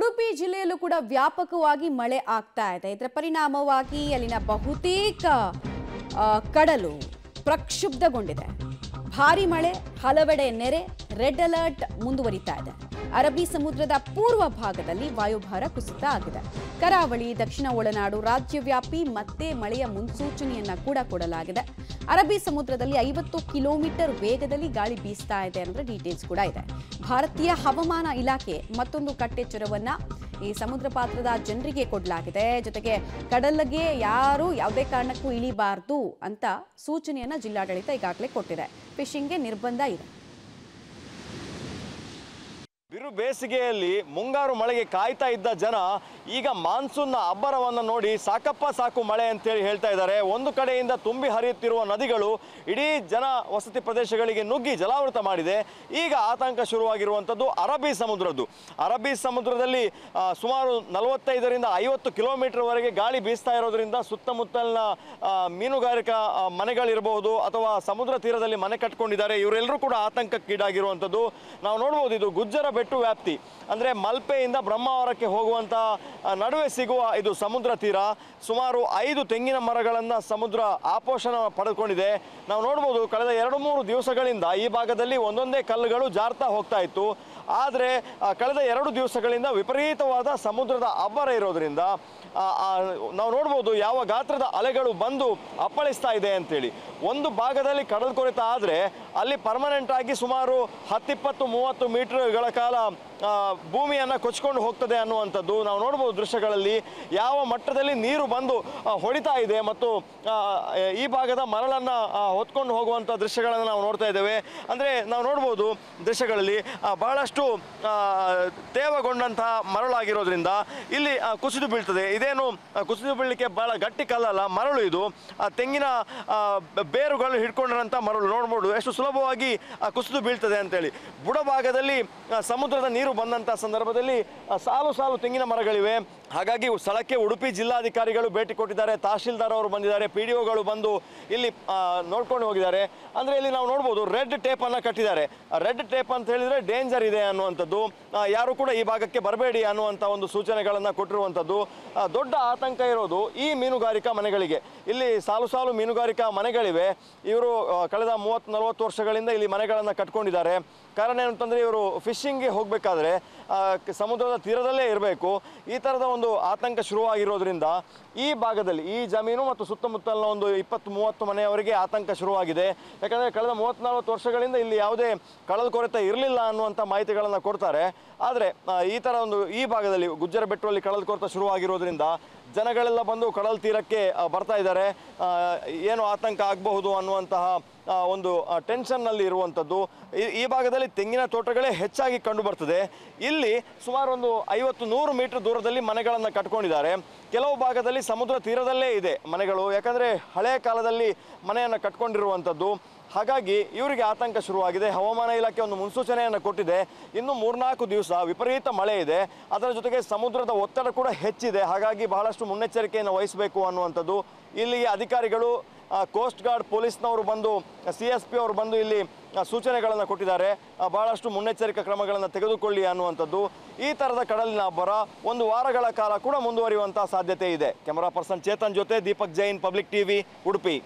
ಉಡುಪಿ ಜಿಲ್ಲೆಯಲ್ಲೂ ಕೂಡ ವ್ಯಾಪಕವಾಗಿ ಮಳೆ ಆಗ್ತಾ ಇದೆ ಇದರ ಪರಿಣಾಮವಾಗಿ ಅಲ್ಲಿನ ಬಹುತೇಕ ಕಡಲು ಪ್ರಕ್ಷುಬ್ಧಗೊಂಡಿದೆ ಭಾರಿ ಮಳೆ ಹಲವೆಡೆ ನೆರೆ ರೆಡ್ ಅಲರ್ಟ್ ಮುಂದುವರಿತಾ ಇದೆ ಅರಬ್ಬಿ ಸಮುದ್ರದ ಪೂರ್ವ ಭಾಗದಲ್ಲಿ ವಾಯುಭಾರ ಕುಸಿತ ಆಗಿದೆ ಕರಾವಳಿ ದಕ್ಷಿಣ ಒಳನಾಡು ರಾಜ್ಯವ್ಯಾಪಿ ಮತ್ತೆ ಮಳೆಯ ಮುನ್ಸೂಚನೆಯನ್ನ ಕೂಡ ಕೊಡಲಾಗಿದೆ ಅರಬ್ಬಿ ಸಮುದ್ರದಲ್ಲಿ ಐವತ್ತು ಕಿಲೋಮೀಟರ್ ವೇಗದಲ್ಲಿ ಗಾಳಿ ಬೀಸ್ತಾ ಇದೆ ಅಂದ್ರೆ ಡೀಟೇಲ್ಸ್ ಕೂಡ ಇದೆ ಭಾರತೀಯ ಹವಾಮಾನ ಇಲಾಖೆ ಮತ್ತೊಂದು ಕಟ್ಟೆಚ್ಚರವನ್ನ ಈ ಸಮುದ್ರ ಪಾತ್ರದ ಜನರಿಗೆ ಕೊಡಲಾಗಿದೆ ಜೊತೆಗೆ ಕಡಲಗೆ ಯಾರು ಯಾವುದೇ ಕಾರಣಕ್ಕೂ ಇಳಿಬಾರ್ದು ಅಂತ ಸೂಚನೆಯನ್ನ ಜಿಲ್ಲಾಡಳಿತ ಈಗಾಗಲೇ ಕೊಟ್ಟಿದೆ ಫಿಶಿಂಗ್ಗೆ ನಿರ್ಬಂಧ ಇದೆ ಬಿರು ಬೇಸಿಗೆಯಲ್ಲಿ ಮುಂಗಾರು ಮಳೆಗೆ ಕಾಯ್ತಾ ಇದ್ದ ಜನ ಈಗ ಮಾನ್ಸೂನ್ನ ಅಬ್ಬರವನ್ನು ನೋಡಿ ಸಾಕಪ್ಪ ಸಾಕು ಮಳೆ ಅಂತೇಳಿ ಹೇಳ್ತಾ ಇದ್ದಾರೆ ಒಂದು ಕಡೆಯಿಂದ ತುಂಬಿ ಹರಿಯುತ್ತಿರುವ ನದಿಗಳು ಇಡೀ ಜನ ವಸತಿ ಪ್ರದೇಶಗಳಿಗೆ ನುಗ್ಗಿ ಜಲಾವೃತ ಮಾಡಿದೆ ಈಗ ಆತಂಕ ಶುರುವಾಗಿರುವಂಥದ್ದು ಅರಬ್ಬಿ ಸಮುದ್ರದ್ದು ಅರಬ್ಬಿ ಸಮುದ್ರದಲ್ಲಿ ಸುಮಾರು ನಲವತ್ತೈದರಿಂದ ಐವತ್ತು ಕಿಲೋಮೀಟರ್ವರೆಗೆ ಗಾಳಿ ಬೀಸ್ತಾ ಇರೋದ್ರಿಂದ ಸುತ್ತಮುತ್ತಲಿನ ಮೀನುಗಾರಿಕಾ ಮನೆಗಳಿರಬಹುದು ಅಥವಾ ಸಮುದ್ರ ತೀರದಲ್ಲಿ ಮನೆ ಕಟ್ಕೊಂಡಿದ್ದಾರೆ ಇವರೆಲ್ಲರೂ ಕೂಡ ಆತಂಕಕ್ಕೀಡಾಗಿರುವಂಥದ್ದು ನಾವು ನೋಡ್ಬೋದು ಇದು ಗುಜ್ಜರ ಬೆಟ್ಟು ವ್ಯಾಪ್ತಿ ಅಂದರೆ ಮಲ್ಪೆಯಿಂದ ಬ್ರಹ್ಮಾವರಕ್ಕೆ ಹೋಗುವಂಥ ನಡುವೆ ಸಿಗುವ ಇದು ಸಮುದ್ರ ತೀರ ಸುಮಾರು ಐದು ತೆಂಗಿನ ಮರಗಳನ್ನು ಸಮುದ್ರ ಆಪೋಷಣ ಪಡೆದುಕೊಂಡಿದೆ ನಾವು ನೋಡ್ಬೋದು ಕಳೆದ ಎರಡು ಮೂರು ದಿವಸಗಳಿಂದ ಈ ಭಾಗದಲ್ಲಿ ಒಂದೊಂದೇ ಕಲ್ಲುಗಳು ಜಾರ್ತಾ ಹೋಗ್ತಾ ಇತ್ತು ಆದರೆ ಕಳೆದ ಎರಡು ದಿವಸಗಳಿಂದ ವಿಪರೀತವಾದ ಸಮುದ್ರದ ಅಬ್ಬರ ಇರೋದರಿಂದ ನಾವು ನೋಡ್ಬೋದು ಯಾವ ಗಾತ್ರದ ಅಲೆಗಳು ಬಂದು ಅಪ್ಪಳಿಸ್ತಾ ಇದೆ ಅಂತೇಳಿ ಒಂದು ಭಾಗದಲ್ಲಿ ಕಡಲ್ಕೊರೆತ ಆದರೆ ಅಲ್ಲಿ ಪರ್ಮನೆಂಟ್ ಆಗಿ ಸುಮಾರು ಹತ್ತಿಪ್ಪತ್ತು ಮೂವತ್ತು ಮೀಟರ್ಗಳ ಕಾಲ السلام ಭೂಮಿಯನ್ನು ಕೊಚ್ಕೊಂಡು ಹೋಗ್ತದೆ ಅನ್ನುವಂಥದ್ದು ನಾವು ನೋಡ್ಬೋದು ದೃಶ್ಯಗಳಲ್ಲಿ ಯಾವ ಮಟ್ಟದಲ್ಲಿ ನೀರು ಬಂದು ಹೊಡಿತಾ ಇದೆ ಮತ್ತು ಈ ಭಾಗದ ಮರಳನ್ನು ಹೊತ್ಕೊಂಡು ಹೋಗುವಂಥ ದೃಶ್ಯಗಳನ್ನು ನಾವು ನೋಡ್ತಾ ಇದ್ದೇವೆ ಅಂದರೆ ನಾವು ನೋಡ್ಬೋದು ದೃಶ್ಯಗಳಲ್ಲಿ ಬಹಳಷ್ಟು ತೇವಗೊಂಡಂತಹ ಮರಳಾಗಿರೋದ್ರಿಂದ ಇಲ್ಲಿ ಕುಸಿದು ಬೀಳ್ತದೆ ಇದೇನು ಕುಸಿದು ಬೀಳಲಿಕ್ಕೆ ಬಹಳ ಗಟ್ಟಿ ಕಲ್ಲಲ್ಲ ಮರಳು ಇದು ತೆಂಗಿನ ಬೇರುಗಳು ಹಿಡ್ಕೊಂಡಿರೋಂಥ ಮರಳು ನೋಡ್ಬೋದು ಎಷ್ಟು ಸುಲಭವಾಗಿ ಕುಸಿದು ಬೀಳ್ತದೆ ಅಂತೇಳಿ ಬುಡಭಾಗದಲ್ಲಿ ಸಮುದ್ರದ ನೀರು ನೀರು ಬಂದಂಥ ಸಂದರ್ಭದಲ್ಲಿ ಸಾಲು ಸಾಲು ತೆಂಗಿನ ಮರಗಳಿವೆ ಹಾಗಾಗಿ ಸ್ಥಳಕ್ಕೆ ಉಡುಪಿ ಜಿಲ್ಲಾಧಿಕಾರಿಗಳು ಭೇಟಿ ಕೊಟ್ಟಿದ್ದಾರೆ ತಹಶೀಲ್ದಾರ್ ಅವರು ಬಂದಿದ್ದಾರೆ ಪಿ ಡಿ ಒಗಳು ಬಂದು ಇಲ್ಲಿ ನೋಡ್ಕೊಂಡು ಹೋಗಿದ್ದಾರೆ ಅಂದರೆ ಇಲ್ಲಿ ನಾವು ನೋಡ್ಬೋದು ರೆಡ್ ಟೇಪನ್ನು ಕಟ್ಟಿದ್ದಾರೆ ರೆಡ್ ಟೇಪ್ ಅಂತ ಹೇಳಿದ್ರೆ ಡೇಂಜರ್ ಇದೆ ಅನ್ನುವಂಥದ್ದು ಯಾರು ಕೂಡ ಈ ಭಾಗಕ್ಕೆ ಬರಬೇಡಿ ಅನ್ನುವಂಥ ಒಂದು ಸೂಚನೆಗಳನ್ನು ಕೊಟ್ಟಿರುವಂಥದ್ದು ದೊಡ್ಡ ಆತಂಕ ಇರೋದು ಈ ಮೀನುಗಾರಿಕಾ ಮನೆಗಳಿಗೆ ಇಲ್ಲಿ ಸಾಲು ಸಾಲು ಮೀನುಗಾರಿಕಾ ಮನೆಗಳಿವೆ ಇವರು ಕಳೆದ ಮೂವತ್ತು ನಲವತ್ತು ವರ್ಷಗಳಿಂದ ಇಲ್ಲಿ ಮನೆಗಳನ್ನು ಕಟ್ಕೊಂಡಿದ್ದಾರೆ ಕಾರಣ ಏನಂತಂದರೆ ಇವರು ಫಿಶಿಂಗ್ಗೆ ಹೋಗಬೇಕಾದ್ರೆ ಆದರೆ ಸಮುದ್ರದ ತೀರದಲ್ಲೇ ಇರಬೇಕು ಈ ಥರದ ಒಂದು ಆತಂಕ ಶುರುವಾಗಿರೋದ್ರಿಂದ ಈ ಭಾಗದಲ್ಲಿ ಈ ಜಮೀನು ಮತ್ತು ಸುತ್ತಮುತ್ತಲಿನ ಒಂದು ಇಪ್ಪತ್ತು ಮೂವತ್ತು ಮನೆಯವರಿಗೆ ಆತಂಕ ಶುರುವಾಗಿದೆ ಯಾಕಂದರೆ ಕಳೆದ ಮೂವತ್ತ್ನಾಲ್ವತ್ತು ವರ್ಷಗಳಿಂದ ಇಲ್ಲಿ ಯಾವುದೇ ಕಳದ ಕೊರತೆ ಇರಲಿಲ್ಲ ಅನ್ನುವಂಥ ಮಾಹಿತಿಗಳನ್ನು ಕೊಡ್ತಾರೆ ಆದರೆ ಈ ಥರ ಒಂದು ಈ ಭಾಗದಲ್ಲಿ ಗುಜ್ಜರ ಬೆಟ್ಟುವಲ್ಲಿ ಕಳದ ಕೊರತೆ ಶುರುವಾಗಿರೋದ್ರಿಂದ ಜನಗಳೆಲ್ಲ ಬಂದು ಕಡಲ ತೀರಕ್ಕೆ ಬರ್ತಾ ಇದ್ದಾರೆ ಏನು ಆತಂಕ ಆಗಬಹುದು ಅನ್ನುವಂತಹ ಒಂದು ಟೆನ್ಷನ್ನಲ್ಲಿ ಇರುವಂಥದ್ದು ಈ ಭಾಗದಲ್ಲಿ ತೆಂಗಿನ ತೋಟಗಳೇ ಹೆಚ್ಚಾಗಿ ಕಂಡು ಬರ್ತದೆ ಇಲ್ಲಿ ಸುಮಾರು ಒಂದು ಐವತ್ತು ನೂರು ಮೀಟರ್ ದೂರದಲ್ಲಿ ಮನೆಗಳನ್ನು ಕಟ್ಕೊಂಡಿದ್ದಾರೆ ಕೆಲವು ಭಾಗದಲ್ಲಿ ಸಮುದ್ರ ತೀರದಲ್ಲೇ ಇದೆ ಮನೆಗಳು ಯಾಕಂದರೆ ಹಳೆಯ ಕಾಲದಲ್ಲಿ ಮನೆಯನ್ನು ಕಟ್ಕೊಂಡಿರುವಂಥದ್ದು ಹಾಗಾಗಿ ಇವರಿಗೆ ಆತಂಕ ಶುರುವಾಗಿದೆ ಹವಾಮಾನ ಇಲಾಖೆ ಒಂದು ಮುನ್ಸೂಚನೆಯನ್ನು ಕೊಟ್ಟಿದೆ ಇನ್ನು ಮೂರ್ನಾಲ್ಕು ದಿವಸ ವಿಪರೀತ ಮಳೆ ಇದೆ ಅದರ ಜೊತೆಗೆ ಸಮುದ್ರದ ಒತ್ತಡ ಕೂಡ ಹೆಚ್ಚಿದೆ ಹಾಗಾಗಿ ಬಹಳಷ್ಟು ಮುನ್ನೆಚ್ಚರಿಕೆಯನ್ನು ವಹಿಸಬೇಕು ಅನ್ನುವಂಥದ್ದು ಇಲ್ಲಿ ಅಧಿಕಾರಿಗಳು ಕೋಸ್ಟ್ ಗಾರ್ಡ್ ಪೊಲೀಸ್ನವರು ಬಂದು ಸಿ ಎಸ್ ಪಿ ಅವರು ಬಂದು ಇಲ್ಲಿ ಸೂಚನೆಗಳನ್ನು ಕೊಟ್ಟಿದ್ದಾರೆ ಬಹಳಷ್ಟು ಮುನ್ನೆಚ್ಚರಿಕೆ ಕ್ರಮಗಳನ್ನು ತೆಗೆದುಕೊಳ್ಳಿ ಅನ್ನುವಂಥದ್ದು ಈ ಥರದ ಕಡಲಿನ ಅಬ್ಬರ ಒಂದು ವಾರಗಳ ಕಾಲ ಕೂಡ ಮುಂದುವರಿಯುವಂಥ ಸಾಧ್ಯತೆ ಇದೆ ಕ್ಯಾಮರಾ ಪರ್ಸನ್ ಚೇತನ್ ಜೊತೆ ದೀಪಕ್ ಜೈನ್ ಪಬ್ಲಿಕ್ ಟಿವಿ ಉಡುಪಿ